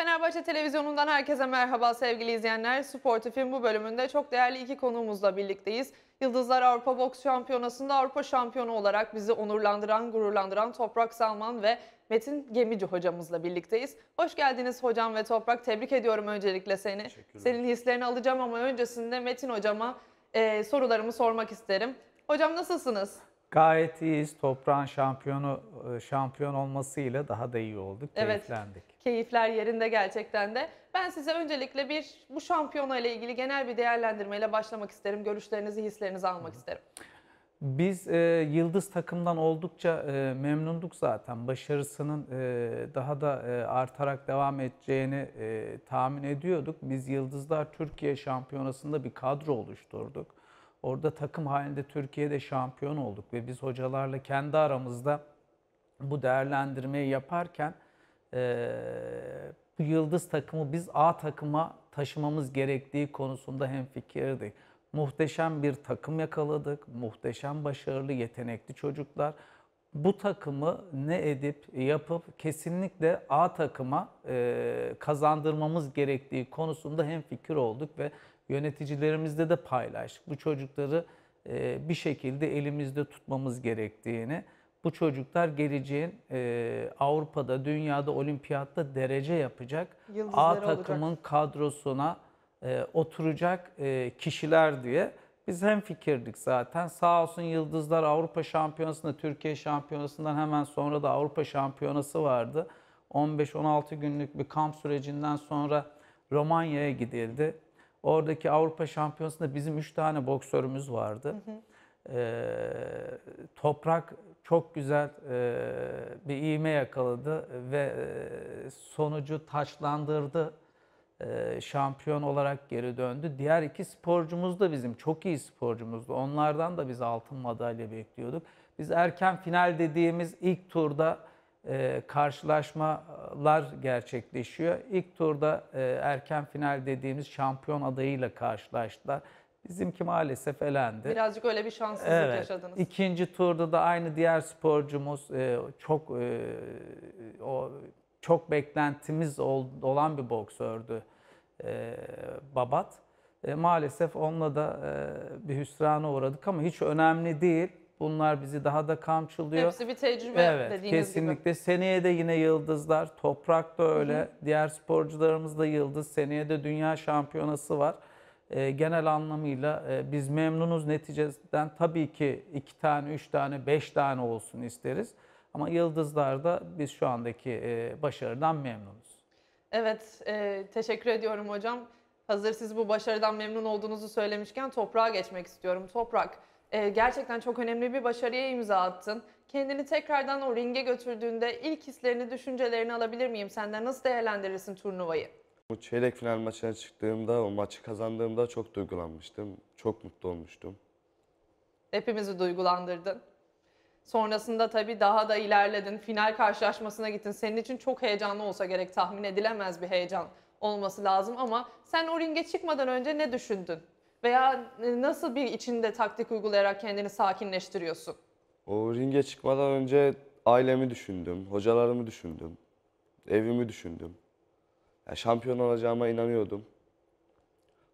Fenerbahçe Televizyonu'ndan herkese merhaba sevgili izleyenler. Sportif'in bu bölümünde çok değerli iki konuğumuzla birlikteyiz. Yıldızlar Avrupa Boks Şampiyonası'nda Avrupa şampiyonu olarak bizi onurlandıran, gururlandıran Toprak Salman ve Metin Gemici hocamızla birlikteyiz. Hoş geldiniz hocam ve Toprak. Tebrik ediyorum öncelikle seni. Senin hislerini alacağım ama öncesinde Metin hocama e, sorularımı sormak isterim. Hocam nasılsınız? Gayet iyiyiz. Toprağın şampiyonu e, şampiyon olmasıyla daha da iyi olduk. Evet. Keyiflendik. Keyifler yerinde gerçekten de. Ben size öncelikle bir bu şampiyona ile ilgili genel bir değerlendirmeyle başlamak isterim. Görüşlerinizi, hislerinizi almak isterim. Biz e, yıldız takımdan oldukça e, memnunduk zaten. Başarısının e, daha da e, artarak devam edeceğini e, tahmin ediyorduk. Biz Yıldızlar Türkiye Şampiyonası'nda bir kadro oluşturduk. Orada takım halinde Türkiye'de şampiyon olduk ve biz hocalarla kendi aramızda bu değerlendirmeyi yaparken e, bu yıldız takımı biz A takıma taşımamız gerektiği konusunda hemfikirdik. Muhteşem bir takım yakaladık. Muhteşem başarılı, yetenekli çocuklar. Bu takımı ne edip yapıp kesinlikle A takıma e, kazandırmamız gerektiği konusunda hemfikir olduk ve yöneticilerimizle de paylaştık. Bu çocukları e, bir şekilde elimizde tutmamız gerektiğini bu çocuklar geleceğin e, Avrupa'da, dünyada, olimpiyatta derece yapacak. Yıldızları A takımın olacak. kadrosuna e, oturacak e, kişiler diye. Biz hem fikirdik zaten. Sağ olsun Yıldızlar Avrupa Şampiyonası'nda, Türkiye Şampiyonası'ndan hemen sonra da Avrupa Şampiyonası vardı. 15-16 günlük bir kamp sürecinden sonra Romanya'ya gidildi. Oradaki Avrupa Şampiyonası'nda bizim 3 tane boksörümüz vardı. Hı hı e, toprak çok güzel e, bir iğme yakaladı ve e, sonucu taçlandırdı. E, şampiyon olarak geri döndü. Diğer iki sporcumuz da bizim çok iyi sporcumuzdu. Onlardan da biz altın madalya bekliyorduk. Biz erken final dediğimiz ilk turda e, karşılaşmalar gerçekleşiyor. İlk turda e, erken final dediğimiz şampiyon adayıyla karşılaştılar. Bizimki maalesef elendi. Birazcık öyle bir şanssızlık evet. yaşadınız. İkinci turda da aynı diğer sporcumuz e, çok e, o çok beklentimiz olan bir boksördü e, Babat. maalesef onunla da bir hüsrana uğradık ama hiç önemli değil. Bunlar bizi daha da kamçılıyor. Hepsi bir tecrübe evet, dediğiniz kesinlikle. gibi. Seneye de yine yıldızlar. Toprak da öyle. Hı hı. Diğer sporcularımız da yıldız. Seneye de dünya şampiyonası var e, genel anlamıyla e, biz memnunuz neticeden. Tabii ki iki tane, üç tane, beş tane olsun isteriz. Ama Yıldızlar'da biz şu andaki e, başarıdan memnunuz. Evet, e, teşekkür ediyorum hocam. Hazır siz bu başarıdan memnun olduğunuzu söylemişken toprağa geçmek istiyorum. Toprak, e, gerçekten çok önemli bir başarıya imza attın. Kendini tekrardan o ringe götürdüğünde ilk hislerini, düşüncelerini alabilir miyim? Senden nasıl değerlendirirsin turnuvayı? Bu çeyrek final maçına çıktığımda, o maçı kazandığımda çok duygulanmıştım. Çok mutlu olmuştum. Hepimizi duygulandırdın. Sonrasında tabii daha da ilerledin. Final karşılaşmasına gittin. Senin için çok heyecanlı olsa gerek tahmin edilemez bir heyecan olması lazım ama sen o ringe çıkmadan önce ne düşündün? Veya e, nasıl bir içinde taktik uygulayarak kendini sakinleştiriyorsun? O ringe çıkmadan önce ailemi düşündüm, hocalarımı düşündüm, evimi düşündüm. Yani şampiyon olacağıma inanıyordum.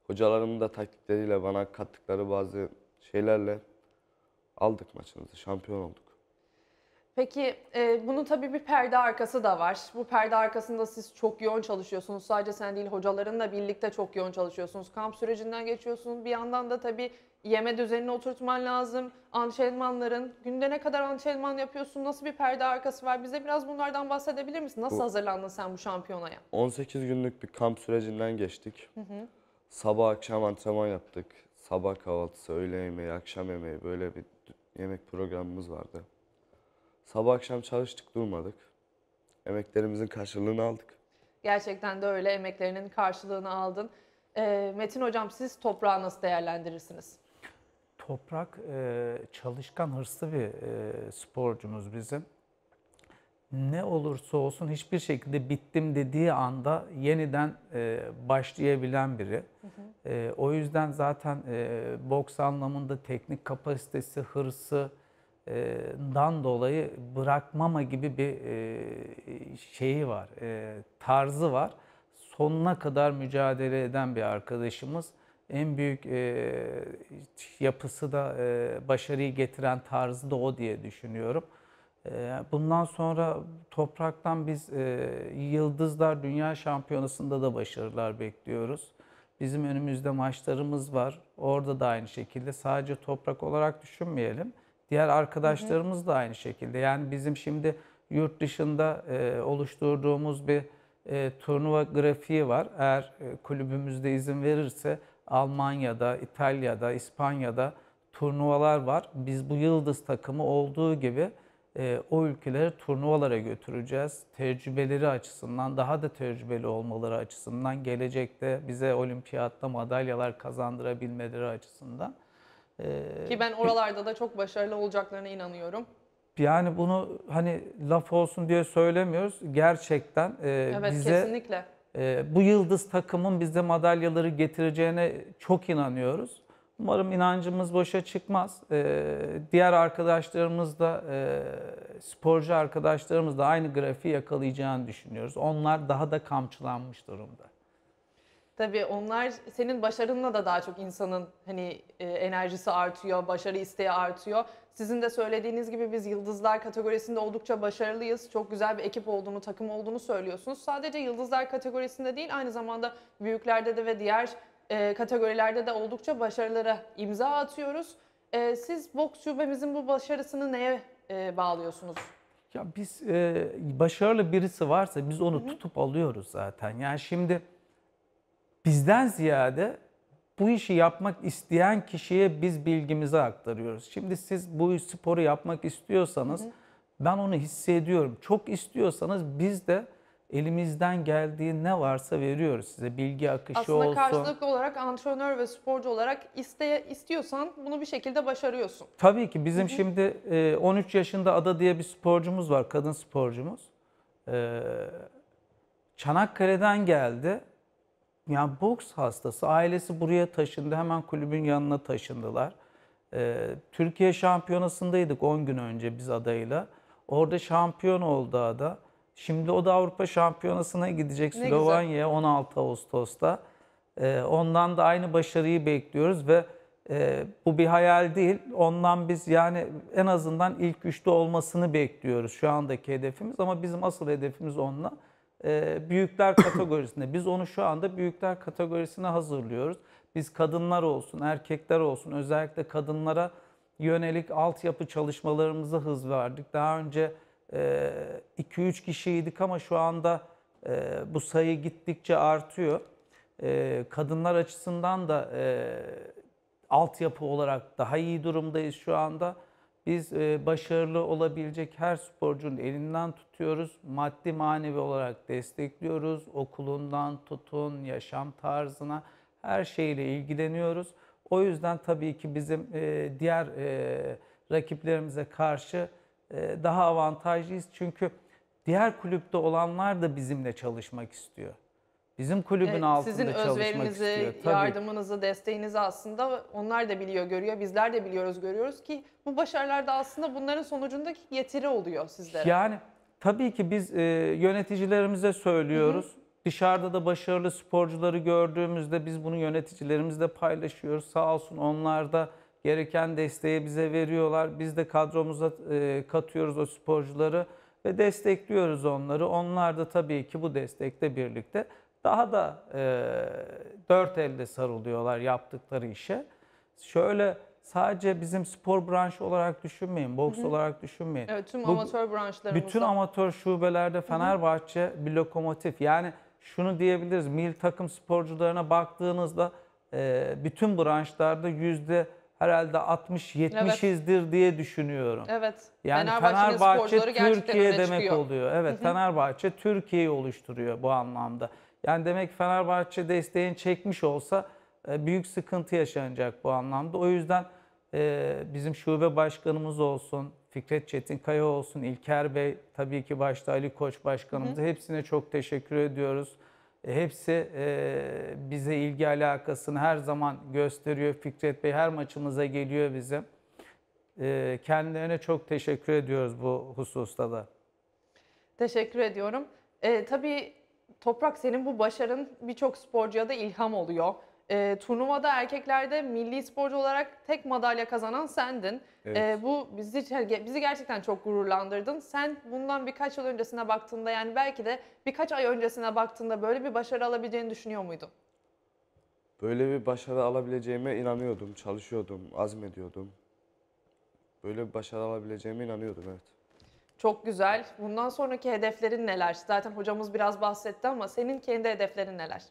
Hocalarımın da taktikleriyle bana kattıkları bazı şeylerle aldık maçımızı, şampiyon olduk. Peki e, bunun tabii bir perde arkası da var. Bu perde arkasında siz çok yoğun çalışıyorsunuz. Sadece sen değil hocalarınla birlikte çok yoğun çalışıyorsunuz. Kamp sürecinden geçiyorsunuz. Bir yandan da tabii yeme düzenini oturtman lazım. Antrenmanların, günde ne kadar antrenman yapıyorsun, nasıl bir perde arkası var? Bize biraz bunlardan bahsedebilir misin? Nasıl bu, hazırlandın sen bu şampiyonaya? 18 günlük bir kamp sürecinden geçtik. Hı hı. Sabah akşam antrenman yaptık. Sabah kahvaltısı, öğle yemeği, akşam yemeği böyle bir yemek programımız vardı. Sabah akşam çalıştık durmadık. Emeklerimizin karşılığını aldık. Gerçekten de öyle emeklerinin karşılığını aldın. E, Metin Hocam siz toprağı nasıl değerlendirirsiniz? Toprak e, çalışkan, hırslı bir e, sporcumuz bizim. Ne olursa olsun hiçbir şekilde bittim dediği anda yeniden e, başlayabilen biri. Hı hı. E, o yüzden zaten e, boks anlamında teknik kapasitesi, hırsı, dan dolayı bırakmama gibi bir şeyi var, tarzı var. Sonuna kadar mücadele eden bir arkadaşımız. En büyük yapısı da başarıyı getiren tarzı da o diye düşünüyorum. Bundan sonra topraktan biz Yıldızlar Dünya Şampiyonası'nda da başarılar bekliyoruz. Bizim önümüzde maçlarımız var. Orada da aynı şekilde sadece toprak olarak düşünmeyelim Diğer arkadaşlarımız da aynı şekilde. Yani bizim şimdi yurt dışında e, oluşturduğumuz bir e, turnuva grafiği var. Eğer e, kulübümüzde izin verirse Almanya'da, İtalya'da, İspanya'da turnuvalar var. Biz bu yıldız takımı olduğu gibi o ülkeleri turnuvalara götüreceğiz. Tecrübeleri açısından, daha da tecrübeli olmaları açısından, gelecekte bize olimpiyatta madalyalar kazandırabilmeleri açısından. Ee, Ki ben oralarda da çok başarılı olacaklarına inanıyorum. Yani bunu hani laf olsun diye söylemiyoruz. Gerçekten e, evet, bize kesinlikle. E, bu yıldız takımın bize madalyaları getireceğine çok inanıyoruz. Umarım inancımız boşa çıkmaz. E, diğer arkadaşlarımız da e, sporcu arkadaşlarımız da aynı grafiği yakalayacağını düşünüyoruz. Onlar daha da kamçılanmış durumda. Tabii onlar senin başarınla da daha çok insanın hani e, enerjisi artıyor, başarı isteği artıyor. Sizin de söylediğiniz gibi biz yıldızlar kategorisinde oldukça başarılıyız. Çok güzel bir ekip olduğunu, takım olduğunu söylüyorsunuz. Sadece yıldızlar kategorisinde değil aynı zamanda büyüklerde de ve diğer e, kategorilerde de oldukça başarılara imza atıyoruz. E, siz boks şubemizin bu başarısını neye e, bağlıyorsunuz? Ya biz e, başarılı birisi varsa biz onu Hı-hı. tutup alıyoruz zaten. Yani şimdi bizden ziyade bu işi yapmak isteyen kişiye biz bilgimizi aktarıyoruz. Şimdi siz bu sporu yapmak istiyorsanız ben onu hissediyorum. Çok istiyorsanız biz de elimizden geldiği ne varsa veriyoruz size. Bilgi akışı Aslında olsun. Aslında karşılıklı olarak antrenör ve sporcu olarak isteye, istiyorsan bunu bir şekilde başarıyorsun. Tabii ki bizim hı hı. şimdi 13 e, yaşında Ada diye bir sporcumuz var. Kadın sporcumuz. E, Çanakkale'den geldi yani boks hastası. Ailesi buraya taşındı. Hemen kulübün yanına taşındılar. Ee, Türkiye şampiyonasındaydık 10 gün önce biz adayla. Orada şampiyon oldu ada. Şimdi o da Avrupa şampiyonasına gidecek Slovanya'ya 16 Ağustos'ta. Ee, ondan da aynı başarıyı bekliyoruz ve e, bu bir hayal değil. Ondan biz yani en azından ilk üçte olmasını bekliyoruz şu andaki hedefimiz. Ama bizim asıl hedefimiz onunla e, büyükler kategorisinde. Biz onu şu anda büyükler kategorisine hazırlıyoruz. Biz kadınlar olsun, erkekler olsun özellikle kadınlara yönelik altyapı çalışmalarımıza hız verdik. Daha önce 2-3 e, kişiydik ama şu anda e, bu sayı gittikçe artıyor. E, kadınlar açısından da e, altyapı olarak daha iyi durumdayız şu anda. Biz e, başarılı olabilecek her sporcunun elinden tutuyoruz. Maddi manevi olarak destekliyoruz. Okulundan tutun, yaşam tarzına her şeyle ilgileniyoruz. O yüzden tabii ki bizim e, diğer e, rakiplerimize karşı daha avantajlıyız. Çünkü diğer kulüpte olanlar da bizimle çalışmak istiyor bizim kulübün evet, altında sizin çalışmak istiyor. Sizin yardımınızı, desteğinizi aslında onlar da biliyor, görüyor. Bizler de biliyoruz, görüyoruz ki bu başarılar da aslında bunların sonucundaki getiri oluyor sizlere. Yani tabii ki biz e, yöneticilerimize söylüyoruz. Hı hı. Dışarıda da başarılı sporcuları gördüğümüzde biz bunu yöneticilerimizle paylaşıyoruz. Sağ olsun onlar da gereken desteği bize veriyorlar. Biz de kadromuza e, katıyoruz o sporcuları ve destekliyoruz onları. Onlar da tabii ki bu destekle birlikte daha da e, dört elde sarılıyorlar yaptıkları işe. Şöyle sadece bizim spor branşı olarak düşünmeyin, boks hı hı. olarak düşünmeyin. Evet, tüm Bu, amatör branşlarımızda. Bütün amatör şubelerde Fenerbahçe hı hı. bir lokomotif. Yani şunu diyebiliriz, mil takım sporcularına baktığınızda e, bütün branşlarda yüzde herhalde 60-70'izdir evet. diye düşünüyorum. Evet. Yani Fenerbahçe Türkiye demek çıkıyor. oluyor. Evet, Hı -hı. Fenerbahçe Türkiye'yi oluşturuyor bu anlamda. Yani demek Fenerbahçe desteğini çekmiş olsa e, büyük sıkıntı yaşanacak bu anlamda. O yüzden e, bizim şube başkanımız olsun, Fikret Çetin Çetinkaya olsun, İlker Bey, tabii ki başta Ali Koç başkanımız. Hı hı. Hepsine çok teşekkür ediyoruz. E, hepsi bize ilgi alakasını her zaman gösteriyor. Fikret Bey her maçımıza geliyor bizim. Kendilerine çok teşekkür ediyoruz bu hususta da. Teşekkür ediyorum. E, tabii Toprak senin bu başarın birçok sporcuya da ilham oluyor. E, turnuvada erkeklerde milli sporcu olarak tek madalya kazanan sendin. Ee, evet. E, bu bizi bizi gerçekten çok gururlandırdın. Sen bundan birkaç yıl öncesine baktığında yani belki de birkaç ay öncesine baktığında böyle bir başarı alabileceğini düşünüyor muydun? Böyle bir başarı alabileceğime inanıyordum, çalışıyordum, azmediyordum. Böyle bir başarı alabileceğime inanıyordum evet. Çok güzel. Bundan sonraki hedeflerin neler? Zaten hocamız biraz bahsetti ama senin kendi hedeflerin neler?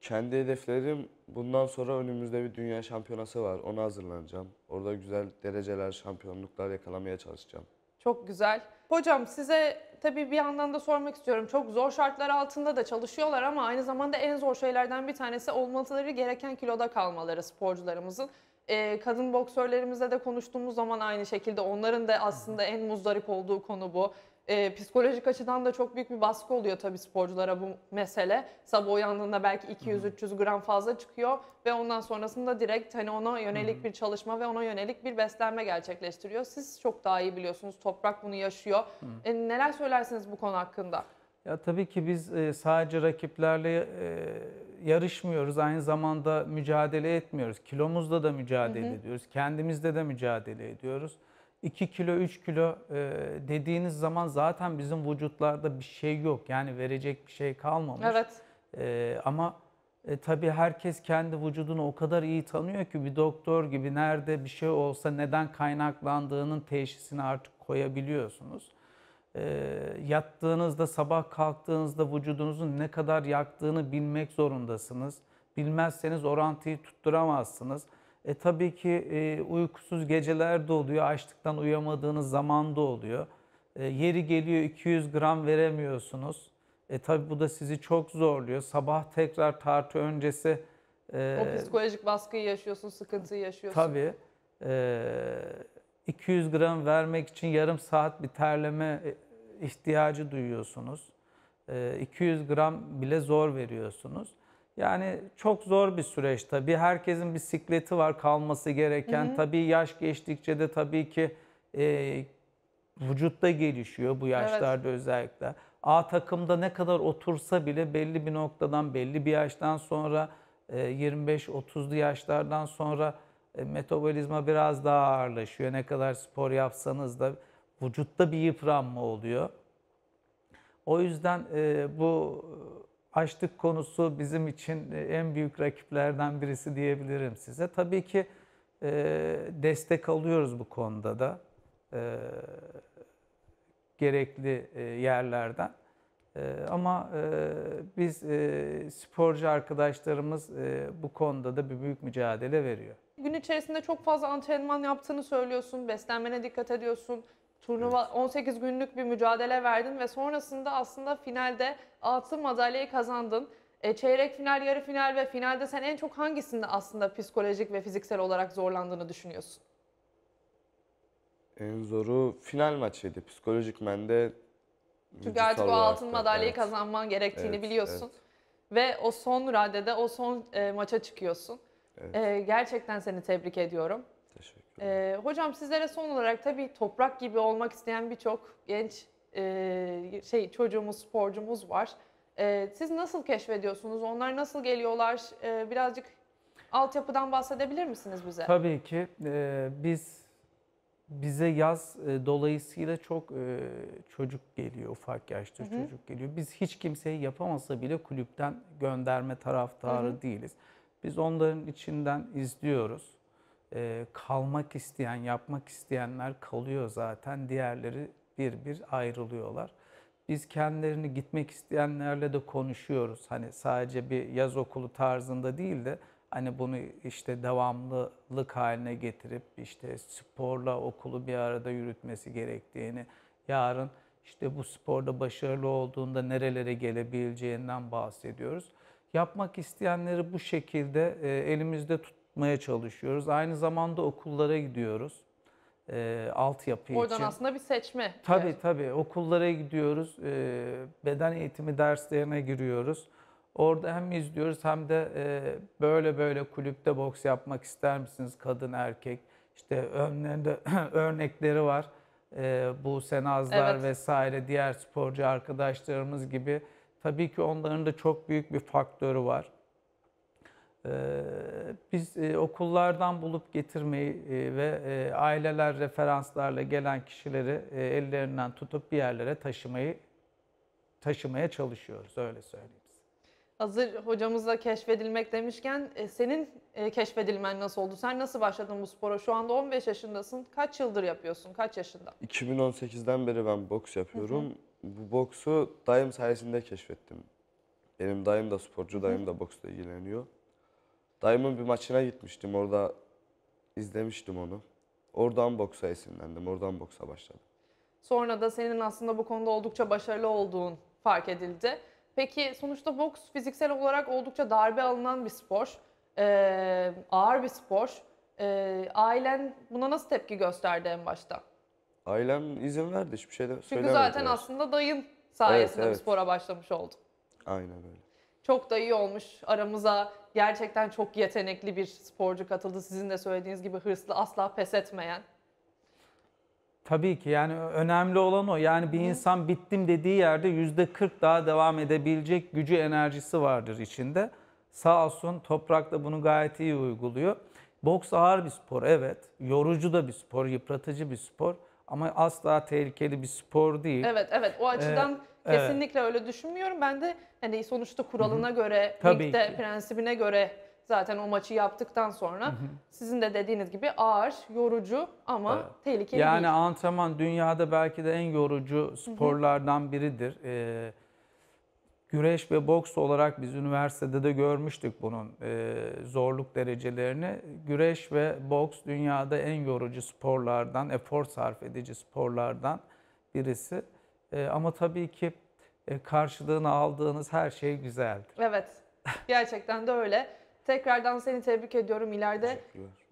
Kendi hedeflerim bundan sonra önümüzde bir dünya şampiyonası var. Ona hazırlanacağım. Orada güzel dereceler, şampiyonluklar yakalamaya çalışacağım. Çok güzel. Hocam size tabii bir yandan da sormak istiyorum. Çok zor şartlar altında da çalışıyorlar ama aynı zamanda en zor şeylerden bir tanesi olmaları gereken kiloda kalmaları sporcularımızın e, kadın boksörlerimizle de konuştuğumuz zaman aynı şekilde onların da aslında en muzdarip olduğu konu bu. E, psikolojik açıdan da çok büyük bir baskı oluyor tabii sporculara bu mesele. Sabah uyandığında belki 200-300 gram fazla çıkıyor ve ondan sonrasında direkt hani ona yönelik bir çalışma ve ona yönelik bir beslenme gerçekleştiriyor. Siz çok daha iyi biliyorsunuz. Toprak bunu yaşıyor. E, neler söylersiniz bu konu hakkında? Ya tabii ki biz e, sadece rakiplerle e, yarışmıyoruz. Aynı zamanda mücadele etmiyoruz. Kilomuzda da mücadele hı hı. ediyoruz. Kendimizde de mücadele ediyoruz. 2 kilo, 3 kilo e, dediğiniz zaman zaten bizim vücutlarda bir şey yok. Yani verecek bir şey kalmamış. Evet. ama tabii herkes kendi vücudunu o kadar iyi tanıyor ki bir doktor gibi nerede bir şey olsa neden kaynaklandığının teşhisini artık koyabiliyorsunuz e, yattığınızda, sabah kalktığınızda vücudunuzun ne kadar yaktığını bilmek zorundasınız. Bilmezseniz orantıyı tutturamazsınız. E tabii ki e, uykusuz geceler de oluyor, açlıktan uyamadığınız zaman da oluyor. E, yeri geliyor 200 gram veremiyorsunuz. E tabii bu da sizi çok zorluyor. Sabah tekrar tartı öncesi... E, o psikolojik baskıyı yaşıyorsun, sıkıntıyı yaşıyorsun. Tabii. E, 200 gram vermek için yarım saat bir terleme e, ihtiyacı duyuyorsunuz. 200 e, gram bile zor veriyorsunuz. Yani çok zor bir süreç tabii. Herkesin bisikleti var kalması gereken. Hı hı. Tabii yaş geçtikçe de tabii ki e, vücutta gelişiyor bu yaşlarda evet. özellikle. A takımda ne kadar otursa bile belli bir noktadan, belli bir yaştan sonra, e, 25-30'lu yaşlardan sonra e, metabolizma biraz daha ağırlaşıyor. Ne kadar spor yapsanız da vücutta bir yıpranma oluyor. O yüzden e, bu açlık konusu bizim için e, en büyük rakiplerden birisi diyebilirim size. Tabii ki destek alıyoruz bu konuda da gerekli e, yerlerden. E, ama e, biz e, sporcu arkadaşlarımız e, bu konuda da bir büyük mücadele veriyor. Gün içerisinde çok fazla antrenman yaptığını söylüyorsun, beslenmene dikkat ediyorsun. Turnuva 18 günlük bir mücadele verdin ve sonrasında aslında finalde altın madalyayı kazandın. E, çeyrek final, yarı final ve finalde sen en çok hangisinde aslında psikolojik ve fiziksel olarak zorlandığını düşünüyorsun? En zoru final maçıydı. Psikolojik mende Çünkü artık o altın da, madalyayı evet. kazanman gerektiğini Evet, biliyorsun. Ve o son raddede, o son e, maça çıkıyorsun. Evet. Ee, gerçekten seni tebrik ediyorum. Teşekkür ederim. Ee, hocam sizlere son olarak tabii toprak gibi olmak isteyen birçok genç e, şey çocuğumuz, sporcumuz var. E, siz nasıl keşfediyorsunuz? Onlar nasıl geliyorlar? E, birazcık altyapıdan bahsedebilir misiniz bize? Tabii ki. E, biz bize yaz e, dolayısıyla çok e, çocuk geliyor, ufak yaşta Hı-hı. çocuk geliyor. Biz hiç kimseyi yapamasa bile kulüpten gönderme taraftarı Hı-hı. değiliz. Biz onların içinden izliyoruz. Ee, kalmak isteyen, yapmak isteyenler kalıyor zaten. Diğerleri bir bir ayrılıyorlar. Biz kendilerini gitmek isteyenlerle de konuşuyoruz. Hani sadece bir yaz okulu tarzında değil de hani bunu işte devamlılık haline getirip işte sporla okulu bir arada yürütmesi gerektiğini, yarın işte bu sporda başarılı olduğunda nerelere gelebileceğinden bahsediyoruz. Yapmak isteyenleri bu şekilde e, elimizde tutmaya çalışıyoruz. Aynı zamanda okullara gidiyoruz e, altyapı Oradan için. Oradan aslında bir seçme. Tabii yani. tabii okullara gidiyoruz, e, beden eğitimi derslerine giriyoruz. Orada hem izliyoruz hem de e, böyle böyle kulüpte boks yapmak ister misiniz kadın erkek? İşte önlerinde örnekleri var. E, bu Senazlar evet. vesaire diğer sporcu arkadaşlarımız gibi Tabii ki onların da çok büyük bir faktörü var. Ee, biz e, okullardan bulup getirmeyi e, ve e, aileler referanslarla gelen kişileri ellerinden tutup bir yerlere taşımayı taşımaya çalışıyoruz öyle söyleyeyim. Hazır hocamızla keşfedilmek demişken senin keşfedilmen nasıl oldu? Sen nasıl başladın bu spora? Şu anda 15 yaşındasın. Kaç yıldır yapıyorsun? Kaç yaşında? 2018'den beri ben boks yapıyorum. Hı hı bu boksu dayım sayesinde keşfettim. Benim dayım da sporcu, dayım da boksla ilgileniyor. Dayımın bir maçına gitmiştim. Orada izlemiştim onu. Oradan boksa esinlendim. Oradan boksa başladım. Sonra da senin aslında bu konuda oldukça başarılı olduğun fark edildi. Peki sonuçta boks fiziksel olarak oldukça darbe alınan bir spor. Ee, ağır bir spor. Ee, ailen buna nasıl tepki gösterdi en başta? Ailem izin verdi hiçbir şey de Çünkü söylemediler. zaten aslında dayın sayesinde Evet, evet. spora başlamış oldun. Aynen öyle. Çok da iyi olmuş. Aramıza gerçekten çok yetenekli bir sporcu katıldı. Sizin de söylediğiniz gibi hırslı, asla pes etmeyen. Tabii ki yani önemli olan o. Yani bir insan bittim dediği yerde yüzde 40 daha devam edebilecek gücü enerjisi vardır içinde. Sağ olsun Toprak da bunu gayet iyi uyguluyor. Boks ağır bir spor evet. Yorucu da bir spor, yıpratıcı bir spor. Ama asla tehlikeli bir spor değil. Evet evet o ee, açıdan ee, kesinlikle evet. öyle düşünmüyorum. Ben de hani sonuçta kuralına Hı-hı. göre, Tabii ligde ki. prensibine göre zaten o maçı yaptıktan sonra Hı-hı. sizin de dediğiniz gibi ağır, yorucu ama evet. tehlikeli yani değil. Yani antrenman dünyada belki de en yorucu sporlardan Hı-hı. biridir. Ee, güreş ve boks olarak biz üniversitede de görmüştük bunun e, zorluk derecelerini. Güreş ve boks dünyada en yorucu sporlardan, efor sarf edici sporlardan birisi. E, ama tabii ki e, karşılığını aldığınız her şey güzeldir. Evet, gerçekten de öyle. Tekrardan seni tebrik ediyorum. İleride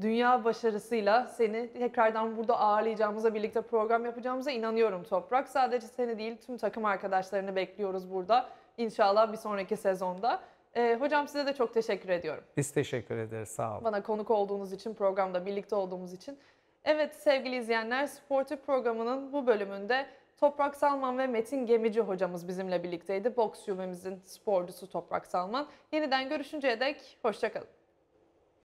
dünya başarısıyla seni tekrardan burada ağırlayacağımıza, birlikte program yapacağımıza inanıyorum Toprak. Sadece seni değil tüm takım arkadaşlarını bekliyoruz burada inşallah bir sonraki sezonda. E, hocam size de çok teşekkür ediyorum. Biz teşekkür ederiz. Sağ olun. Bana konuk olduğunuz için, programda birlikte olduğumuz için. Evet sevgili izleyenler, Sportif programının bu bölümünde Toprak Salman ve Metin Gemici hocamız bizimle birlikteydi. Boks şubemizin sporcusu Toprak Salman. Yeniden görüşünceye dek hoşçakalın.